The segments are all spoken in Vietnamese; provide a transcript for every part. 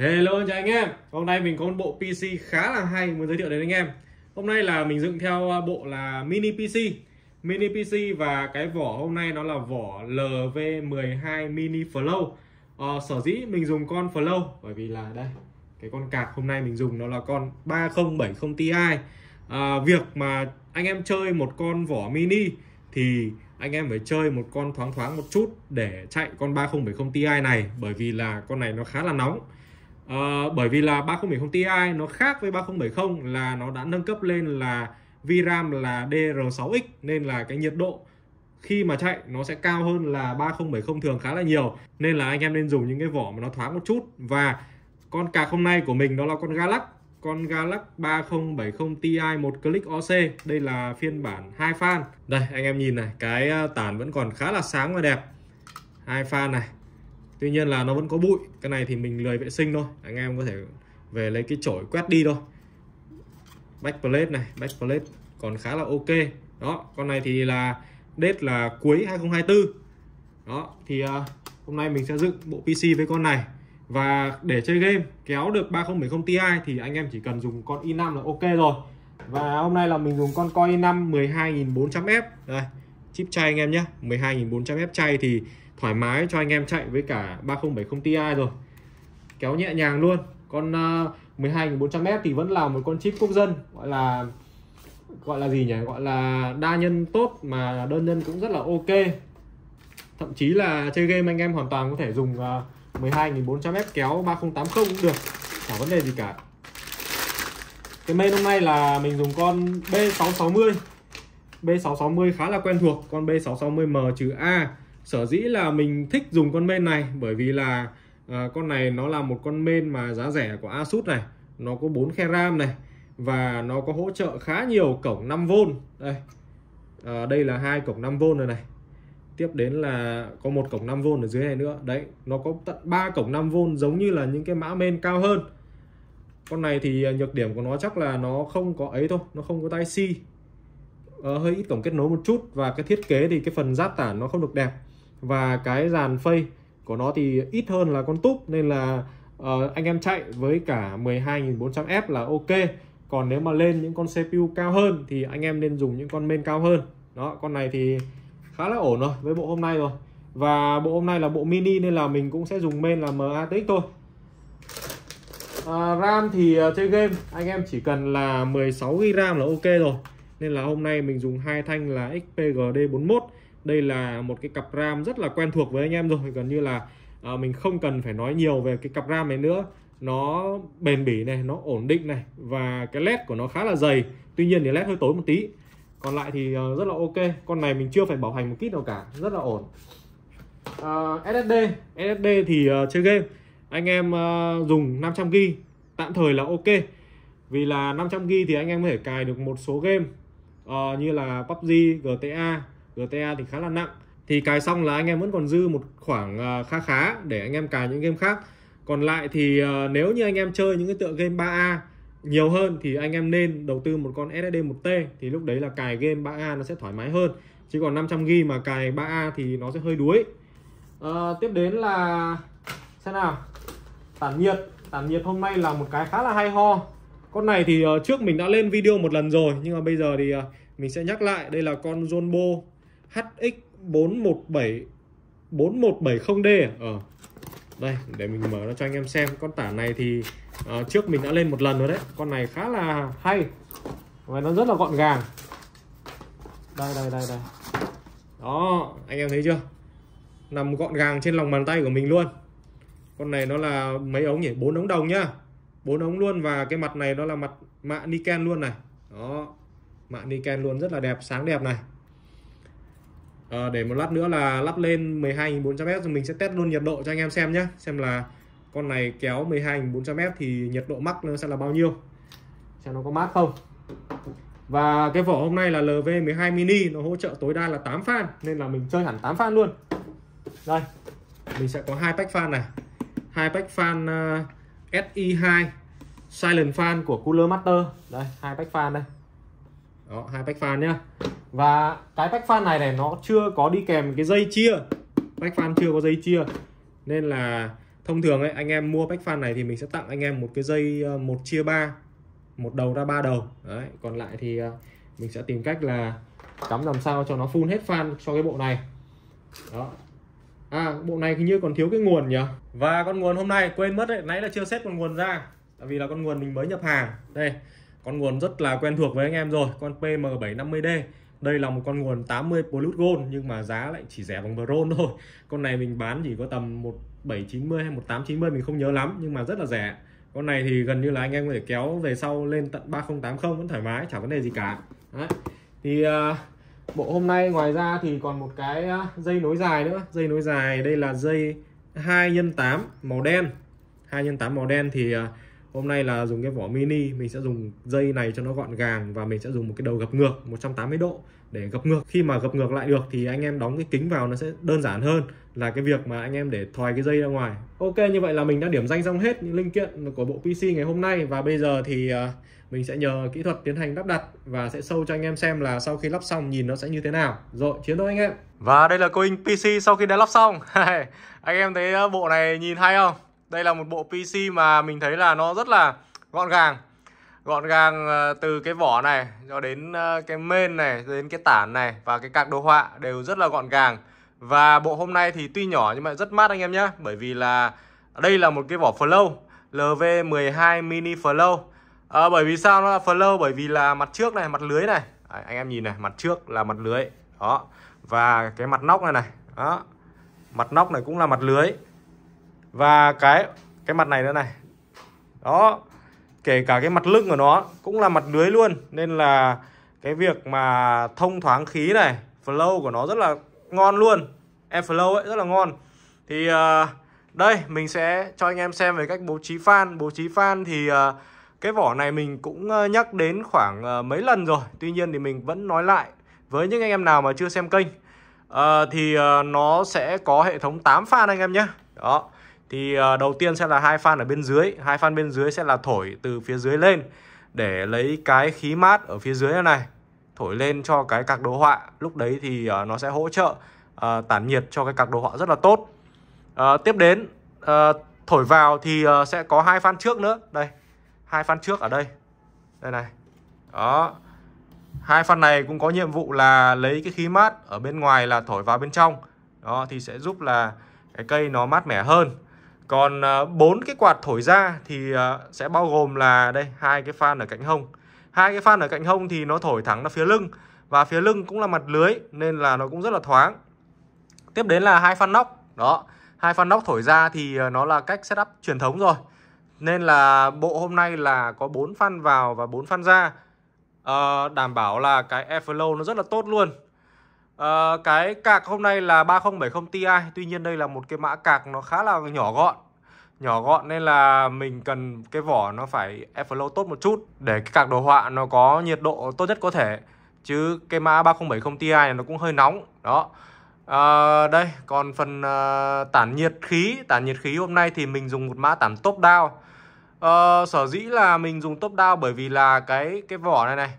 Hello chào anh em Hôm nay mình có một bộ PC khá là hay muốn giới thiệu đến anh em Hôm nay là mình dựng theo à, bộ là mini PC Mini PC và cái vỏ hôm nay nó là vỏ LV12 mini flow ờ, Sở dĩ mình dùng con flow Bởi vì là đây Cái con cạc hôm nay mình dùng nó là con 3070 Ti à, Việc mà anh em chơi một con vỏ mini Thì anh em phải chơi một con thoáng thoáng một chút để chạy con 3070 Ti này bởi vì là con này nó khá là nóng Ờ, bởi vì là 3070 Ti nó khác với 3070 là nó đã nâng cấp lên là VRAM là DR6X nên là cái nhiệt độ khi mà chạy nó sẽ cao hơn là 3070 thường khá là nhiều nên là anh em nên dùng những cái vỏ mà nó thoáng một chút và con cạc hôm nay của mình đó là con Galax con Galax 3070 Ti một click OC đây là phiên bản hai fan đây anh em nhìn này cái ờ, tản vẫn còn khá là sáng và đẹp hai fan này tuy nhiên là nó vẫn có bụi cái này thì mình lười vệ sinh thôi anh em có thể về lấy cái chổi quét đi thôi back plate này back plate còn khá là ok đó con này thì là date là cuối 2024 đó thì uh, hôm nay mình sẽ dựng bộ PC với con này và để chơi game kéo được 3070 Ti thì anh em chỉ cần dùng con i5 e là ok rồi và hôm nay là mình dùng con Core e i5 12400F đây chip chay anh em nhé 12400F chay thì thoải mái cho anh em chạy với cả 3070 Ti rồi kéo nhẹ nhàng luôn con uh, 12400 m thì vẫn là một con chip quốc dân gọi là gọi là gì nhỉ gọi là đa nhân tốt mà đơn nhân cũng rất là ok thậm chí là chơi game anh em hoàn toàn có thể dùng uh, 12400 m kéo 3080 cũng được chả vấn đề gì cả cái main hôm nay là mình dùng con B660 B660 khá là quen thuộc con B660M A sở dĩ là mình thích dùng con main này bởi vì là à, con này nó là một con main mà giá rẻ của Asus này nó có 4 khe RAM này và nó có hỗ trợ khá nhiều cổng 5V đây à, đây là hai cổng 5V rồi này tiếp đến là có một cổng 5V ở dưới này nữa đấy nó có tận 3 cổng 5V giống như là những cái mã main cao hơn con này thì à, nhược điểm của nó chắc là nó không có ấy thôi nó không có tai si à, hơi ít cổng kết nối một chút và cái thiết kế thì cái phần giáp tản nó không được đẹp và cái dàn phây của nó thì ít hơn là con túp nên là uh, anh em chạy với cả 12.400F là ok còn nếu mà lên những con CPU cao hơn thì anh em nên dùng những con main cao hơn đó con này thì khá là ổn rồi với bộ hôm nay rồi và bộ hôm nay là bộ mini nên là mình cũng sẽ dùng main là MATX thôi à, RAM thì uh, chơi game anh em chỉ cần là 16GB RAM là ok rồi nên là hôm nay mình dùng hai thanh là XPGD41 đây là một cái cặp ram rất là quen thuộc với anh em rồi gần như là à, mình không cần phải nói nhiều về cái cặp ram này nữa nó bền bỉ này nó ổn định này và cái led của nó khá là dày tuy nhiên thì led hơi tối một tí còn lại thì ờ, rất là ok con này mình chưa phải bảo hành một kít nào cả rất là ổn à, SSD SSD thì uh, chơi game anh em uh, dùng 500 g tạm thời là ok vì là 500 g thì anh em có thể cài được một số game uh, như là PUBG, GTA GTA thì khá là nặng thì cài xong là anh em vẫn còn dư một khoảng à, khá khá để anh em cài những game khác còn lại thì à, nếu như anh em chơi những cái tựa game 3A nhiều hơn thì anh em nên đầu tư một con SSD 1T thì lúc đấy là cài game 3A nó sẽ thoải mái hơn chứ còn 500GB mà cài 3A thì nó sẽ hơi đuối à, tiếp đến là xem nào tản nhiệt tản nhiệt hôm nay là một cái khá là hay ho con này thì ờ, trước mình đã lên video một lần rồi nhưng mà bây giờ thì ờ, mình sẽ nhắc lại đây là con Zonbo HX417 4170D à? ờ. Đây để mình mở ra cho anh em xem Con tả này thì uh, trước mình đã lên một lần rồi đấy Con này khá là hay Và nó rất là gọn gàng Đây đây đây đây Đó anh em thấy chưa Nằm gọn gàng trên lòng bàn tay của mình luôn Con này nó là mấy ống nhỉ bốn ống đồng nhá bốn ống luôn và cái mặt này nó là mặt mạ Niken luôn này Đó Mạ Niken luôn rất là đẹp sáng đẹp này à, để một lát nữa là lắp lên 12.400F rồi mình sẽ test luôn nhiệt độ cho anh em xem nhé xem là con này kéo 12.400F thì nhiệt độ mắc nó sẽ là bao nhiêu xem nó có mát không và cái vỏ hôm nay là LV12 mini nó hỗ trợ tối đa là 8 fan nên là mình chơi hẳn 8 fan luôn đây mình sẽ có hai pack fan này hai pack fan uh, ờ, SI2 e silent fan của Cooler Master đây hai pack fan đây đó hai pack fan nhá và cái bách fan này này nó chưa có đi kèm cái dây chia bách fan chưa có dây chia nên là thông thường ấy anh em mua bách fan này thì mình sẽ tặng anh em một cái dây ờ, một chia ba một đầu ra ba đầu đấy còn lại thì ờ, mình sẽ tìm cách là cắm làm sao cho nó phun hết fan cho cái bộ này đó à bộ này hình như còn thiếu cái nguồn nhỉ và con nguồn hôm nay quên mất đấy nãy là chưa xếp con nguồn ra tại vì là con nguồn mình mới nhập hàng đây con nguồn rất là quen thuộc với anh em rồi con PM750D đây là một con nguồn 80 Polut Gold nhưng mà giá lại chỉ rẻ bằng Bron thôi con này mình bán chỉ có tầm 1790 hay 1890 mình không nhớ lắm nhưng mà rất là rẻ con này thì gần như là anh em có thể kéo về sau lên tận 3080 vẫn thoải mái chẳng vấn đề gì cả Đấy. thì uh, bộ hôm nay ngoài ra thì còn một cái à, dây nối dài nữa dây nối dài đây là dây 2 x 8 màu đen 2 x 8 màu đen thì uh, hôm nay là dùng cái vỏ mini mình sẽ dùng dây này cho nó gọn gàng và mình sẽ dùng một cái đầu gập ngược 180 độ để gập ngược khi mà gập ngược lại được thì anh em đóng cái kính vào nó sẽ đơn giản hơn là cái việc mà anh em để thòi cái dây ra ngoài ok như vậy là mình đã điểm danh xong hết những linh kiện của bộ pc ngày hôm nay và bây giờ thì à, mình sẽ nhờ kỹ thuật tiến hành lắp đặt và sẽ sâu cho anh em xem là sau khi lắp xong nhìn nó sẽ như thế nào rồi chiến thôi anh em và đây là coin pc sau khi đã lắp xong anh em thấy bộ này nhìn hay không đây là một bộ PC mà mình thấy là nó rất là gọn gàng Gọn gàng ờ, từ cái vỏ này cho đến ờ, cái main này, đến cái tản này và cái cạc đồ họa đều rất là gọn gàng Và bộ hôm nay thì tuy nhỏ nhưng mà rất mát anh em nhé Bởi vì là đây là một cái vỏ flow LV12 mini flow à, Bởi vì sao nó là flow? Bởi vì là mặt trước này, mặt lưới này à, Anh em nhìn này, mặt trước là mặt lưới Đó Và cái mặt nóc này này Đó Mặt nóc này cũng là mặt lưới và cái cái mặt này nữa này đó kể cả cái mặt lưng của nó cũng là mặt lưới luôn nên là cái việc mà thông thoáng khí này flow của nó rất là ngon luôn airflow ấy rất là ngon thì uh, đây mình sẽ cho anh em xem về cách bố trí fan bố trí fan thì uh, cái vỏ này mình cũng ờ, nhắc đến khoảng mấy lần rồi tuy nhiên thì mình vẫn nói lại với những anh em nào mà chưa xem kênh thì nó sẽ có hệ thống 8 fan anh em nhé đó thì ờ, đầu tiên sẽ là hai fan ở bên dưới hai fan bên dưới sẽ là thổi từ phía dưới lên để lấy cái khí mát ở phía dưới này thổi lên cho cái cạc đồ họa lúc đấy thì ờ, nó sẽ hỗ trợ ờ, tản nhiệt cho cái cạc đồ họa rất là tốt uh, tiếp đến uh, thổi vào thì sẽ có hai fan trước nữa đây hai fan trước ở đây đây này đó hai fan này cũng có nhiệm vụ là lấy cái khí mát ở bên ngoài là thổi vào bên trong đó thì sẽ giúp là cái cây nó mát mẻ hơn còn à, bốn cái quạt thổi ra thì à, sẽ bao gồm là đây hai cái fan ở cạnh hông hai cái fan ở cạnh hông thì nó thổi thẳng ra phía lưng và phía lưng cũng là mặt lưới nên là nó cũng rất là thoáng tiếp đến là hai fan nóc đó hai fan nóc thổi ra thì à, nó là cách setup truyền thống rồi nên là bộ hôm nay là có bốn fan vào và bốn fan ra à, Đảm bảo là cái airflow nó rất là tốt luôn Ờ, cái cạc hôm nay là 3070 Ti tuy nhiên đây là một cái mã cạc nó khá là nhỏ gọn nhỏ gọn nên là mình cần cái vỏ nó phải airflow tốt một chút để cái cạc đồ họa nó có nhiệt độ tốt nhất có thể chứ cái mã 3070 Ti này nó cũng hơi nóng đó à, đây còn phần à, tản nhiệt khí tản nhiệt khí hôm nay thì mình dùng một mã tản top down à, sở dĩ là mình dùng top down bởi vì là cái cái vỏ này này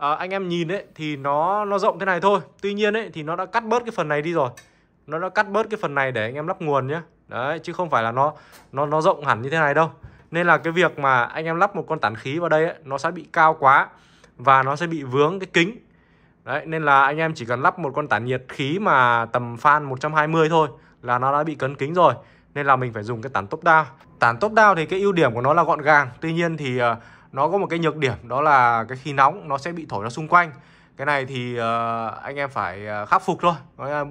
à, anh em nhìn ấy thì nó nó rộng thế này thôi tuy nhiên ấy thì nó đã cắt bớt cái phần này đi rồi nó đã cắt bớt cái phần này để anh em lắp nguồn nhé đấy chứ không phải là nó nó nó rộng hẳn như thế này đâu nên là cái việc mà anh em lắp một con tản khí vào đây ấy, nó sẽ bị cao quá và nó sẽ bị vướng cái kính đấy nên là anh em chỉ cần lắp một con tản nhiệt khí mà tầm fan 120 thôi là nó đã bị cấn kính rồi nên là mình phải dùng cái tản top down tản top down thì cái ưu điểm của nó là gọn gàng tuy nhiên thì uh, nó có một cái nhược điểm đó là cái khí nóng nó sẽ bị thổi ra xung quanh cái này thì uh, anh em phải ờ, khắc phục thôi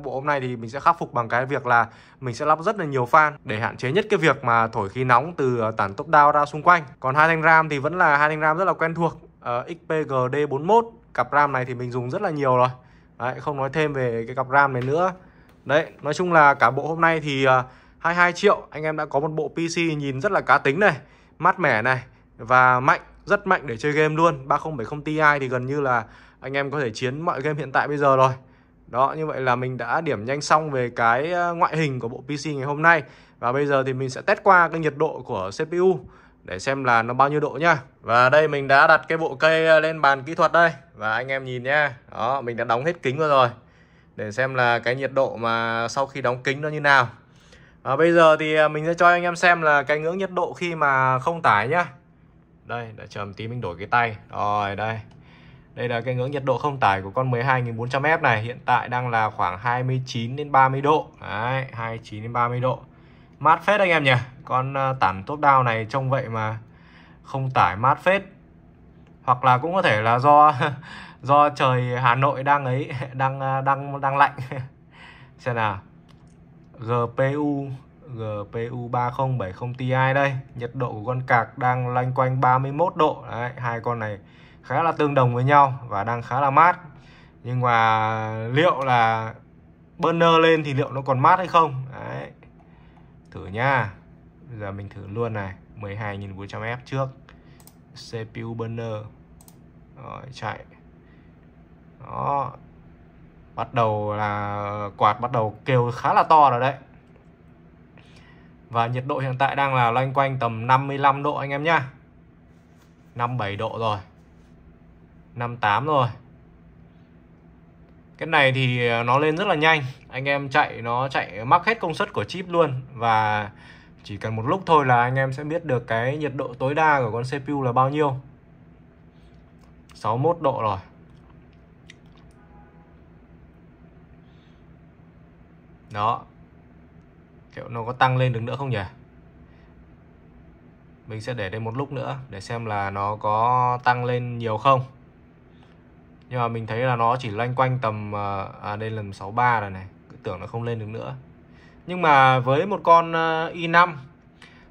bộ hôm nay thì mình sẽ khắc phục bằng cái việc là mình sẽ lắp rất là nhiều fan để hạn chế nhất cái việc mà thổi khí nóng từ ờ, tản top down ra xung quanh còn hai thanh ram thì vẫn là hai thanh ram rất là quen thuộc uh, xpgd 41 cặp ram này thì mình dùng rất là nhiều rồi Đấy, không nói thêm về cái cặp ram này nữa đấy nói chung là cả bộ hôm nay thì uh, 22 triệu anh em đã có một bộ pc nhìn rất là cá tính này mát mẻ này và mạnh rất mạnh để chơi game luôn 3070 Ti thì gần như là anh em có thể chiến mọi game hiện tại bây giờ rồi đó như vậy là mình đã điểm nhanh xong về cái ờ, ngoại hình của bộ PC ngày hôm nay và bây giờ thì mình sẽ test qua cái nhiệt độ của CPU để xem là nó bao nhiêu độ nhá và đây mình đã đặt cái bộ cây ờ, lên bàn kỹ thuật đây và anh em nhìn nhá đó mình đã đóng hết kính rồi rồi để xem là cái nhiệt độ mà sau khi đóng kính nó như nào và bây giờ thì ờ, mình sẽ cho anh em xem là cái ngưỡng nhiệt độ khi mà không tải nhá đây để chờ một tí mình đổi cái tay rồi đây đây là cái ngưỡng nhiệt độ không tải của con 12.400F này hiện tại đang là khoảng 29 đến 30 độ đấy 29 đến 30 độ mát phết anh em nhỉ con à, tản top down này trông vậy mà không tải mát phết hoặc là cũng có thể là do do trời Hà Nội đang ấy đang à, đang đang lạnh xem nào GPU GPU 3070 Ti đây nhiệt độ của con cạc đang loanh quanh 31 độ đấy, hai con này khá là tương đồng với nhau và đang khá là mát nhưng mà liệu là burner lên thì liệu nó còn mát hay không đấy thử nha Bây giờ mình thử luôn này 12.400F trước CPU burner Rồi, chạy đó bắt đầu là quạt bắt đầu kêu khá là to rồi đấy và nhiệt độ hiện tại đang là loanh quanh tầm 55 độ anh em nhá 57 độ rồi 58 rồi Cái này thì nó lên rất là nhanh Anh em chạy nó chạy mắc hết công suất của chip luôn Và chỉ cần một lúc thôi là anh em sẽ biết được cái nhiệt độ tối đa của con CPU là bao nhiêu 61 độ rồi Đó liệu nó có tăng lên được nữa không nhỉ mình sẽ để đây một lúc nữa để xem là nó có tăng lên nhiều không nhưng mà mình thấy là nó chỉ loanh quanh tầm ờ, à, đây lần 63 rồi này cứ tưởng là không lên được nữa nhưng mà với một con i5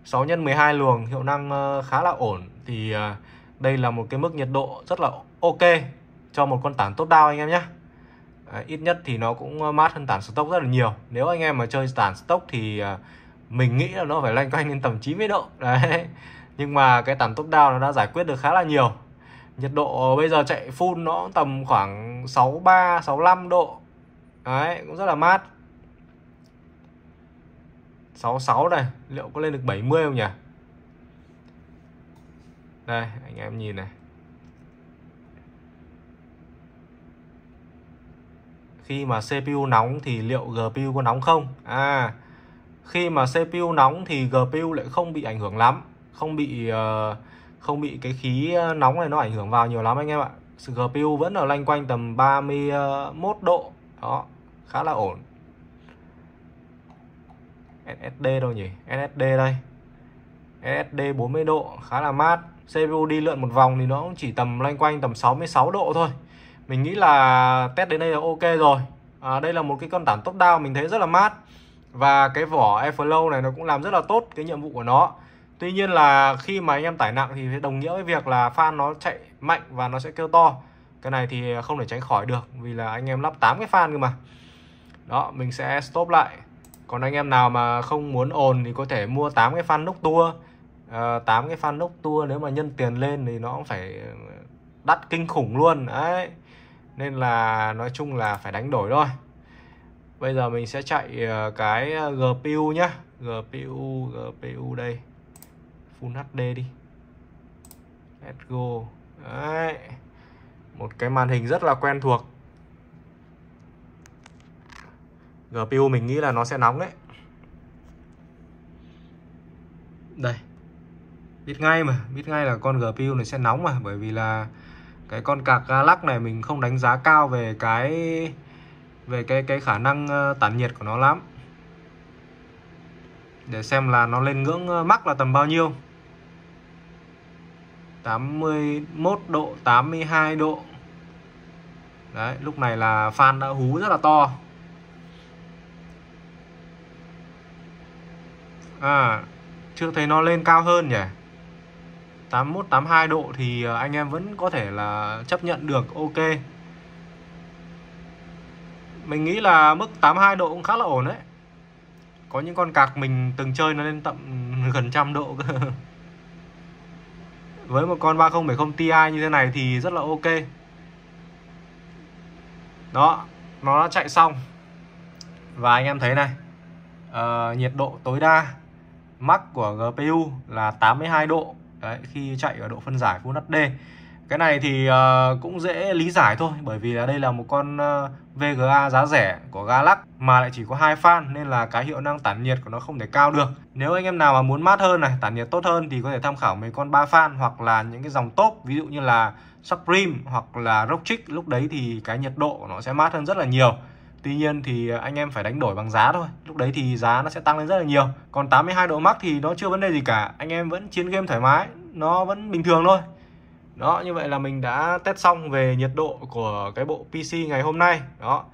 6 x 12 luồng hiệu năng ờ, khá là ổn thì ờ, đây là một cái mức nhiệt độ rất là ok cho một con tản tốt đao anh em nhé à, ít nhất thì nó cũng ờ, mát hơn tản stock rất là nhiều nếu anh em mà chơi tản stock thì à, mình nghĩ là nó phải loanh quanh lên tầm 90 độ đấy nhưng mà cái tản tốc down nó đã giải quyết được khá là nhiều nhiệt độ bây giờ chạy full nó tầm khoảng 63 65 độ đấy cũng rất là mát 66 này liệu có lên được 70 không nhỉ đây anh em nhìn này khi mà CPU nóng thì liệu GPU có nóng không à khi mà CPU nóng thì GPU lại không bị ảnh hưởng lắm không bị ờ, không bị cái khí ờ, nóng này nó ảnh hưởng vào nhiều lắm anh em ạ GPU vẫn ở loanh quanh tầm 31 độ đó khá là ổn SSD đâu nhỉ SSD đây SSD 40 độ khá là mát CPU đi lượn một vòng thì nó cũng chỉ tầm loanh quanh tầm 66 độ thôi mình nghĩ là test đến đây là ok rồi à, đây là một cái con tản top down mình thấy rất là mát và cái vỏ Airflow này nó cũng làm rất là tốt cái nhiệm vụ của nó Tuy nhiên là khi mà anh em tải nặng thì đồng nghĩa với việc là fan nó chạy mạnh và nó sẽ kêu to Cái này thì không thể tránh khỏi được vì là anh em lắp 8 cái fan cơ mà Đó mình sẽ stop lại Còn anh em nào mà không muốn ồn thì có thể mua 8 cái fan núc tua à, ờ, 8 cái fan núc tua nếu mà nhân tiền lên thì nó cũng phải đắt kinh khủng luôn Đấy nên là nói chung là phải đánh đổi thôi bây giờ mình sẽ chạy ờ, cái ờ, GPU nhá GPU GPU đây Full HD đi Let's go Đấy. Một cái màn hình rất là quen thuộc GPU mình nghĩ là nó sẽ nóng đấy Đây Biết ngay mà Biết ngay là con GPU này sẽ nóng mà Bởi vì là cái con cạc Galax này mình không đánh giá cao về cái về cái cái khả năng ờ, tản nhiệt của nó lắm để xem là nó lên ngưỡng ờ, mắc là tầm bao nhiêu 81 độ 82 độ đấy lúc này là fan đã hú rất là to à chưa thấy nó lên cao hơn nhỉ 81 82 độ thì ờ, anh em vẫn có thể là chấp nhận được ok mình nghĩ là mức 82 độ cũng khá là ổn đấy có những con cạc mình từng chơi nó lên tận gần trăm độ cơ với một con 3070 Ti như thế này thì rất là ok đó nó đã chạy xong và anh em thấy này uh, nhiệt độ tối đa max của GPU là 82 độ Đấy, khi chạy ở độ phân giải Full HD cái này thì uh, cũng dễ lý giải thôi bởi vì là đây là một con uh, ờ, VGA giá rẻ của Galax mà lại chỉ có hai fan nên là cái hiệu năng tản nhiệt của nó không thể cao được. Nếu anh em nào mà muốn mát hơn này, tản nhiệt tốt hơn thì có thể tham khảo mấy con ba fan hoặc là những cái dòng top ví dụ như là Supreme hoặc là Rockchick lúc đấy thì cái nhiệt độ nó sẽ mát hơn rất là nhiều. Tuy nhiên thì à, anh em phải đánh đổi bằng giá thôi Lúc đấy thì giá nó sẽ tăng lên rất là nhiều Còn 82 độ mắc thì nó chưa vấn đề gì cả Anh em vẫn chiến game thoải mái Nó vẫn bình thường thôi Đó như vậy là mình đã test xong về nhiệt độ của cái bộ PC ngày hôm nay Đó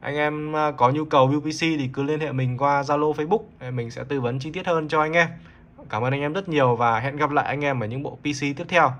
anh em à, có nhu cầu view PC thì cứ liên hệ mình qua Zalo Facebook Mình sẽ tư vấn chi tiết hơn cho anh em Cảm ơn anh em rất nhiều và hẹn gặp lại anh em ở những bộ PC tiếp theo